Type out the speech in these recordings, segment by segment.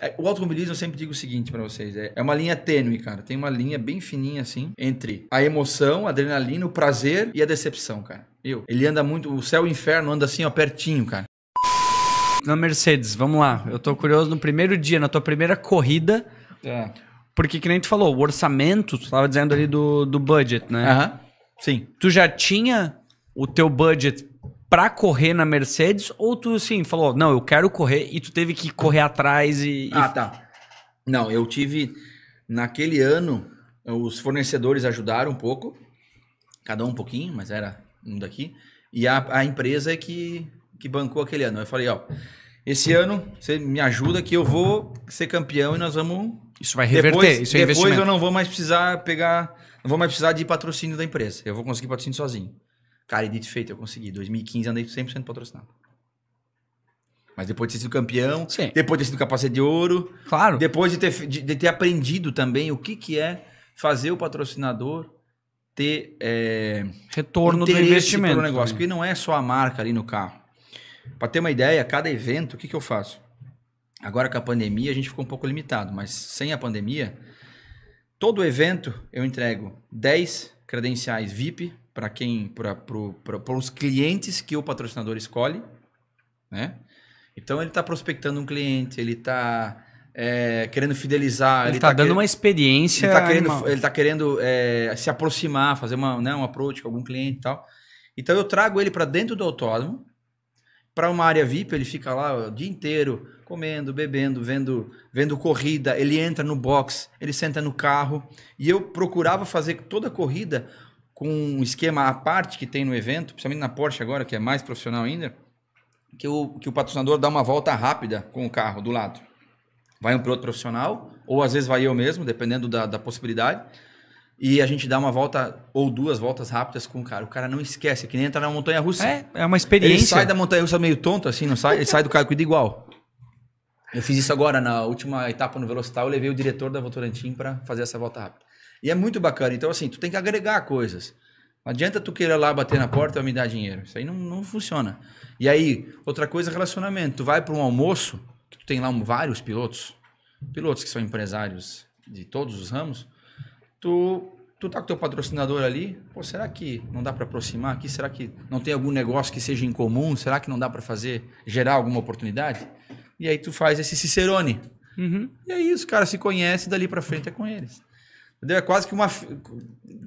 É, o automobilismo, eu sempre digo o seguinte para vocês: é, é uma linha tênue, cara. Tem uma linha bem fininha, assim, entre a emoção, a adrenalina, o prazer e a decepção, cara. Eu. Ele anda muito, o céu e o inferno anda assim, ó, pertinho, cara. Na Mercedes, vamos lá. Eu tô curioso no primeiro dia, na tua primeira corrida. É. Porque, que nem tu falou, o orçamento, tu tava dizendo ali do, do budget, né? Aham. Sim. Tu já tinha o teu budget para correr na Mercedes? Ou tu, assim, falou, não, eu quero correr e tu teve que correr atrás e. Ah, tá. Não, eu tive. Naquele ano, os fornecedores ajudaram um pouco, cada um um pouquinho, mas era um daqui. E a, a empresa é que, que bancou aquele ano. Eu falei, ó, esse ano você me ajuda que eu vou ser campeão e nós vamos. Isso vai reverter, depois, isso é Depois eu não vou mais precisar pegar. Não vou mais precisar de patrocínio da empresa. Eu vou conseguir patrocínio sozinho. Cara, e dito feito, eu consegui. 2015 andei 100% patrocinado. Mas depois de ter sido campeão, Sim. depois de ter sido capacete de ouro, claro. depois de ter, de, de ter aprendido também o que, que é fazer o patrocinador ter é, retorno do investimento pro negócio, também. porque não é só a marca ali no carro. Para ter uma ideia, cada evento, o que, que eu faço? Agora com a pandemia a gente ficou um pouco limitado, mas sem a pandemia, todo evento eu entrego 10 credenciais VIP para quem, para os clientes que o patrocinador escolhe, né? Então ele está prospectando um cliente, ele está é, querendo fidelizar, ele está tá dando uma experiência, ele está querendo, ele tá querendo é, se aproximar, fazer uma, né, um approach com algum cliente e tal. Então eu trago ele para dentro do autódromo, para uma área VIP, ele fica lá o dia inteiro comendo, bebendo, vendo, vendo corrida, ele entra no box, ele senta no carro, e eu procurava fazer toda a corrida com um esquema à parte que tem no evento, principalmente na Porsche agora, que é mais profissional ainda, que o, que o patrocinador dá uma volta rápida com o carro do lado. Vai um piloto profissional, ou às vezes vai eu mesmo, dependendo da, da possibilidade. E a gente dá uma volta ou duas voltas rápidas com o cara. O cara não esquece, é que nem entrar na montanha russa. É, é uma experiência. Ele sai da montanha russa meio tonto, assim, não sai, ele sai do carro cuida igual. Eu fiz isso agora, na última etapa no velocital eu levei o diretor da Votorantim para fazer essa volta rápida. E é muito bacana. Então, assim, tu tem que agregar coisas. Não adianta tu queira lá bater na porta e me dar dinheiro. Isso aí não, não funciona. E aí, outra coisa, é relacionamento. Tu vai para um almoço, que tu tem lá um, vários pilotos, pilotos que são empresários de todos os ramos, tu, tu tá com teu patrocinador ali, pô, será que não dá para aproximar aqui? Será que não tem algum negócio que seja em comum? Será que não dá para fazer, gerar alguma oportunidade? E aí tu faz esse cicerone. Uhum. E aí os caras se conhecem, dali para frente é com eles. Entendeu? É quase que uma.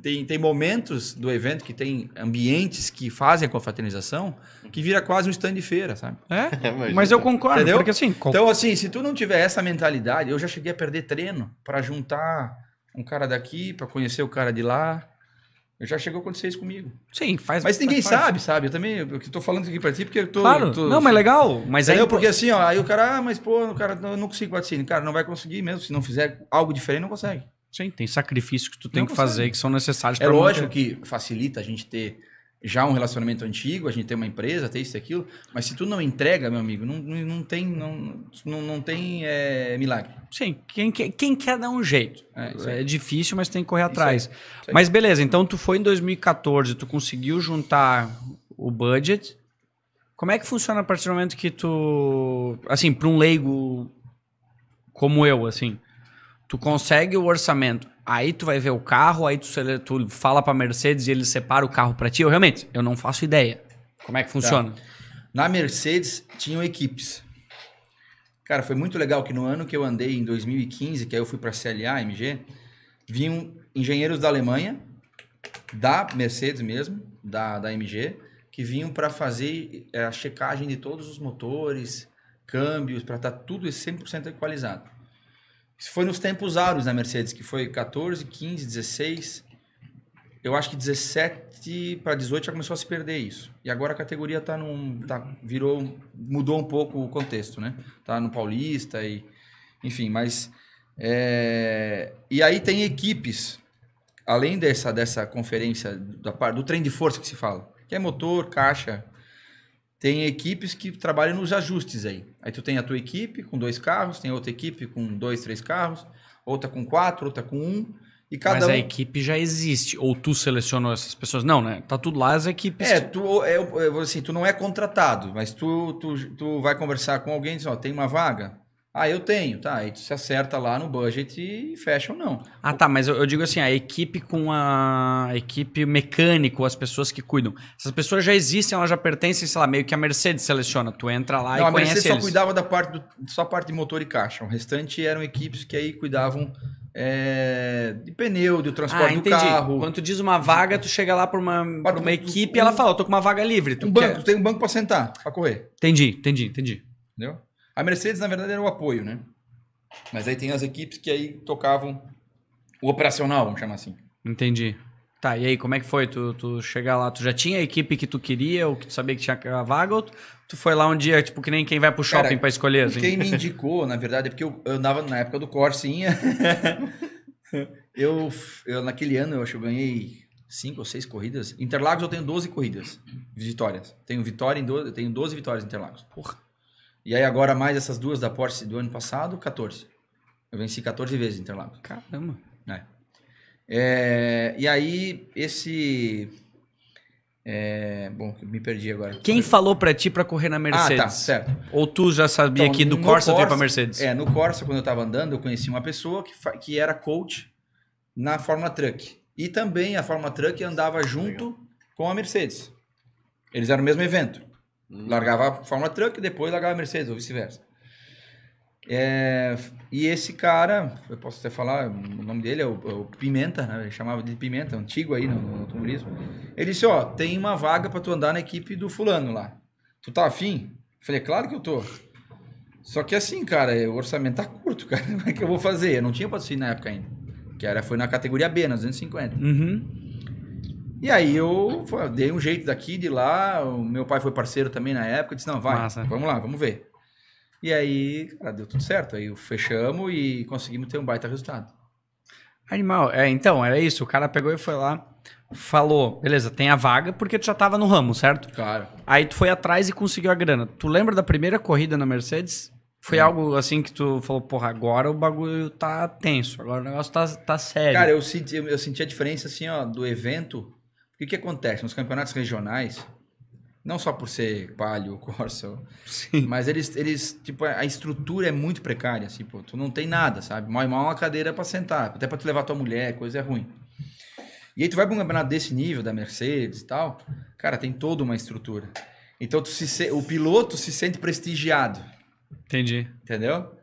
Tem, tem momentos do evento que tem ambientes que fazem a confraternização que vira quase um stand de feira, sabe? É, é mas eu concordo, entendeu? Porque, assim, Então, assim, se tu não tiver essa mentalidade, eu já cheguei a perder treino para juntar um cara daqui, para conhecer o cara de lá. Já chegou a acontecer isso comigo. Sim, faz. Mas ninguém faz, sabe, faz. sabe? Eu também eu tô falando aqui pra ti porque eu tô. Claro. Eu tô, não, mas legal. Mas entendeu? aí. Porque assim, ó, aí o cara, ah, mas pô, o cara não, não consigo patrocínio. Cara, não vai conseguir mesmo. Se não fizer algo diferente, não consegue. Sim, tem sacrifícios que tu tem que fazer que são necessários É lógico manter. que facilita a gente ter já um relacionamento antigo, a gente tem uma empresa, tem isso e aquilo, mas se tu não entrega, meu amigo, não, não tem, não, não, não tem é, milagre. Sim, quem, quer, quem quer dar um jeito. É, é difícil, mas tem que correr atrás. Isso aí, isso aí. Mas beleza, então tu foi em 2014, tu conseguiu juntar o budget. Como é que funciona a partir do momento que tu... Assim, para um leigo como eu, assim... Tu consegue o orçamento, aí tu vai ver o carro, aí tu, tu fala pra Mercedes e ele separa o carro pra ti. Eu realmente, eu não faço ideia como é que tá. funciona. Tá. Na Mercedes tinham equipes. Cara, foi muito legal que no ano que eu andei, em 2015, que aí eu fui pra CLA, MG, vinham engenheiros da Alemanha, da Mercedes mesmo, da, da MG, que vinham para fazer eh, a checagem de todos os motores, câmbios, para estar tá tudo 100% equalizado. Isso foi nos tempos áureos na né, Mercedes, que foi 14, 15, 16. Eu acho que 17 para 18 já começou a se perder isso. E agora a categoria tá num. Tá, virou. mudou um pouco o contexto, né? Tá no Paulista e. Enfim, mas. É, e aí tem equipes, além dessa, dessa conferência da, do trem de força que se fala, que é motor, caixa, tem equipes que trabalham nos ajustes aí. Aí tu tem a tua equipe com dois carros, tem outra equipe com dois, três carros, outra com quatro, outra com um. E cada Mas um... a equipe já existe. Ou tu selecionou essas pessoas? Não, né? Tá tudo lá as equipes. É, tu, é, assim, tu não é contratado, mas tu, tu, tu vai conversar com alguém e diz, ó, tem uma vaga, ah, eu tenho, tá. Aí tu se acerta lá no budget e fecha ou não. Ah, tá. Mas eu, eu, digo assim, a equipe com a, a equipe mecânico, as pessoas que cuidam. Essas pessoas já existem, elas já pertencem, sei lá, meio que a Mercedes seleciona. Tu entra lá não, e conhece a Mercedes só cuidava da parte do, só parte de motor e caixa. O restante eram equipes que aí cuidavam é, de pneu, do transporte ah, do carro. Quando tu diz uma vaga, tu chega lá por uma, pra uma equipe um, e ela fala, tô com uma vaga livre. Tu um banco, tu tem um banco para sentar, para correr. Entendi, entendi, entendi. Entendeu? A Mercedes, na verdade, era o apoio, né? Mas aí tem as equipes que aí tocavam o operacional, vamos chamar assim. Entendi. Tá, e aí, como é que foi? Tu, tu chegar lá, tu já tinha a equipe que tu queria, ou que tu sabia que tinha a vaga, ou tu, tu foi lá um dia, tipo, que nem quem vai pro shopping Cara, pra escolher? Assim? Quem me indicou, na verdade, é porque eu andava na época do Corsinha. eu, eu, naquele ano, eu acho que eu ganhei cinco ou seis corridas. Interlagos eu tenho 12 corridas, vitórias. Tenho vitória em 12, tenho 12 vitórias em Interlagos. Porra. E aí agora mais essas duas da Porsche do ano passado, 14. Eu venci 14 vezes Interlagos. Caramba. É. É, e aí esse... É, bom, me perdi agora. Quem falou para ti para correr na Mercedes? Ah, tá, certo. Ou tu já sabia então, que do Corsa, Corsa tu ia pra Mercedes? É, no Corsa, quando eu tava andando, eu conheci uma pessoa que, que era coach na Fórmula Truck. E também a Fórmula Truck andava junto com a Mercedes. Eles eram o mesmo evento. Hum. Largava a Fórmula Truck e depois largava a Mercedes, ou vice-versa. É, e esse cara, eu posso até falar, o nome dele é o, é o Pimenta, né? Ele chamava de Pimenta, antigo aí no, no automobilismo. Ele disse, ó, tem uma vaga para tu andar na equipe do fulano lá. Tu tá afim? Eu falei, claro que eu tô. Só que assim, cara, o orçamento tá curto, cara. Como é que eu vou fazer? Eu não tinha patrocínio na época ainda. Que era, foi na categoria B, na 250. Uhum. E aí eu hum. dei um jeito daqui, de lá, o meu pai foi parceiro também na época, disse, não, vai, Massa. vamos lá, vamos ver. E aí, cara, deu tudo certo, aí fechamos e conseguimos ter um baita resultado. Animal, é, então, era isso, o cara pegou e foi lá, falou, beleza, tem a vaga, porque tu já tava no ramo, certo? Claro. Aí tu foi atrás e conseguiu a grana. Tu lembra da primeira corrida na Mercedes? Foi algo assim que tu falou, porra, agora o bagulho tá tenso, agora o negócio tá, tá sério. Cara, eu senti, eu, eu senti a diferença, assim, ó, do evento o que, acontece? Nos campeonatos regionais, não só por ser palio, corsa, Sim. mas eles, eles, tipo, a estrutura é muito precária, assim, pô, tu não tem nada, sabe? Mal e mal uma cadeira para sentar, até para tu levar tua mulher, coisa é ruim. E aí tu vai pra um campeonato desse nível, da Mercedes e tal, cara, tem toda uma estrutura. Então tu se, o piloto se sente prestigiado. Entendi. Entendeu?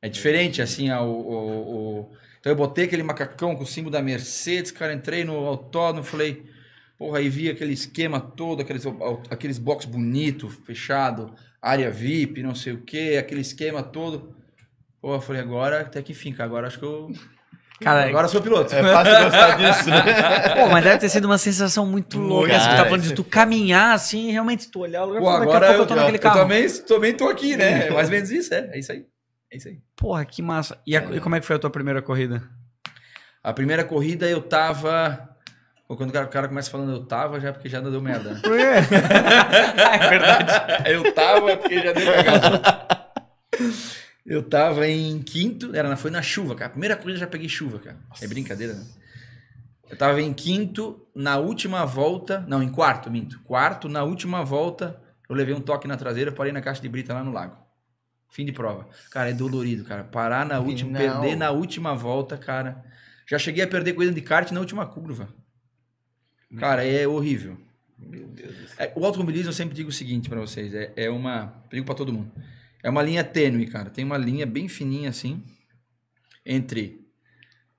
É diferente, assim, o, o, o... Então eu botei aquele macacão com o símbolo da Mercedes, cara, entrei no autódromo, falei Porra, aí vi aquele esquema todo, aqueles, aqueles box bonito, fechado, área VIP, não sei o quê, aquele esquema todo. Porra, eu falei, agora até que enfim, cara, agora acho que eu. Cara, agora eu sou piloto. É fácil gostar disso, né? Pô, mas deve ter sido uma sensação muito louca. Assim, tá cara, você tá falando de tu caminhar assim, realmente tu olhar o lugar. Pô, agora eu, eu, tô naquele eu carro. Também, também tô aqui, né? É mais ou menos isso, é. É isso aí. É isso aí. Porra, que massa. E, a, é. e como é que foi a tua primeira corrida? A primeira corrida eu tava. Ou quando o cara começa falando eu tava, já é porque já deu merda. é verdade. Eu tava porque já deu merda Eu tava em quinto, era, foi na chuva, cara. Primeira corrida já peguei chuva, cara. Nossa. É brincadeira, né? Eu tava em quinto, na última volta. Não, em quarto, minto. Quarto, na última volta, eu levei um toque na traseira, parei na caixa de brita lá no lago. Fim de prova. Cara, é dolorido, cara. Parar na última, perder na última volta, cara. Já cheguei a perder corrida de kart na última curva. Cara, é horrível. Meu Deus do céu. É, o automobilismo, eu sempre digo o seguinte para vocês, é, é uma... Digo para todo mundo. É uma linha tênue, cara. Tem uma linha bem fininha, assim, entre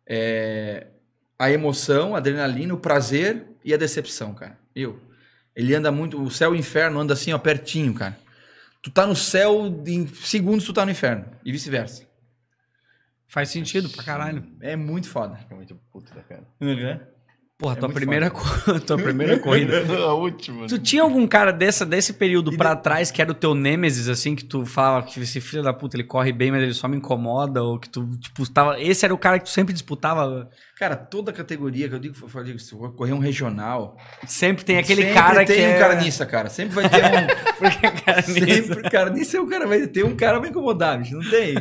é, a emoção, a adrenalina, o prazer e a decepção, cara. Eu. Ele anda muito... O céu e o inferno anda assim, ó, pertinho, cara. Tu tá no céu, em segundos tu tá no inferno. E vice-versa. Faz sentido pra caralho. É muito foda. É muito puto da cara. Uhum. Porra, é tua, primeira, tua primeira corrida. É a última. Tu né? tinha algum cara dessa, desse período para de... trás que era o teu nêmesis, assim, que tu falava que esse filho da puta ele corre bem, mas ele só me incomoda? Ou que tu, tipo, tava... esse era o cara que tu sempre disputava? Cara, toda categoria que eu digo, eu digo se eu correr um regional. Sempre tem aquele sempre cara tem que. Sempre tem um é... carniça, cara. Sempre vai ter um. Porque carniça. Sempre, carniça é o cara, vai ter um cara vai incomodar, bicho. Não tem.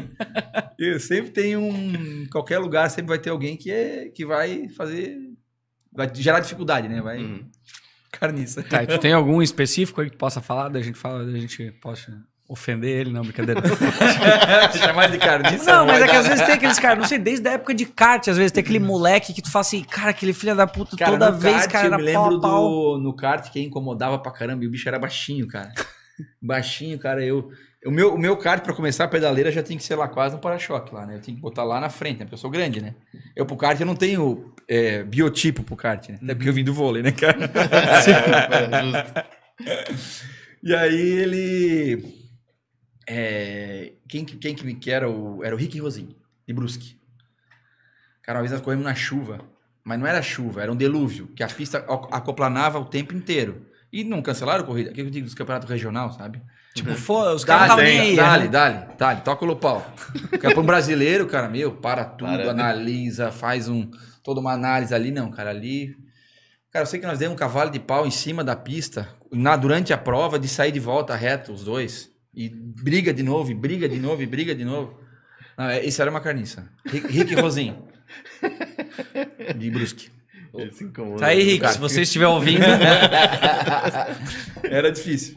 Eu sempre tem um. Qualquer lugar sempre vai ter alguém que, é, que vai fazer vai gerar dificuldade, né? Vai. Uhum. Carniça. Tá, tu tem algum específico aí que tu possa falar? Da gente fala, da gente possa ofender ele, não, brincadeira. Chamar de carniça. Não, né? mas é que às vezes tem aqueles caras, não sei, desde a época de kart, às vezes tem aquele moleque que tu fala assim, cara, aquele filho da puta cara, toda vez, kart, cara, eu me pau, lembro pau. do no kart que incomodava pra caramba, e o bicho era baixinho, cara. baixinho, cara, eu o meu, o meu kart, para começar a pedaleira, já tem que ser lá quase no para-choque lá, né? Eu tenho que botar lá na frente, né? Porque eu sou grande, né? Eu pro kart eu não tenho é, biotipo pro kart, né? Até porque eu vim do vôlei, né, cara? É e aí ele. É, quem, quem que, quer era o. Era o Rick Rosin, de Brusque. Cara, uma vez nós corremos na chuva, mas não era chuva, era um delúvio, que a pista acoplanava o tempo inteiro. E não cancelaram a corrida, O que eu digo dos campeonatos regional, sabe? Tipo, uhum. foda, os caras estavam nem aí. Né? Dale, né? dale, dale, toca o pau. Porque é para um brasileiro, cara, meu, para tudo, analisa, faz um toda uma análise ali. Não, cara, ali... Cara, eu sei que nós demos um cavalo de pau em cima da pista, na, durante a prova, de sair de volta reto, os dois. E briga de novo, e briga de novo, e briga de novo. Não, é, isso era uma carniça. Rick, Rick Rosin. De Brusque. Tá aí, né? Rick, se você estiver ouvindo. era difícil.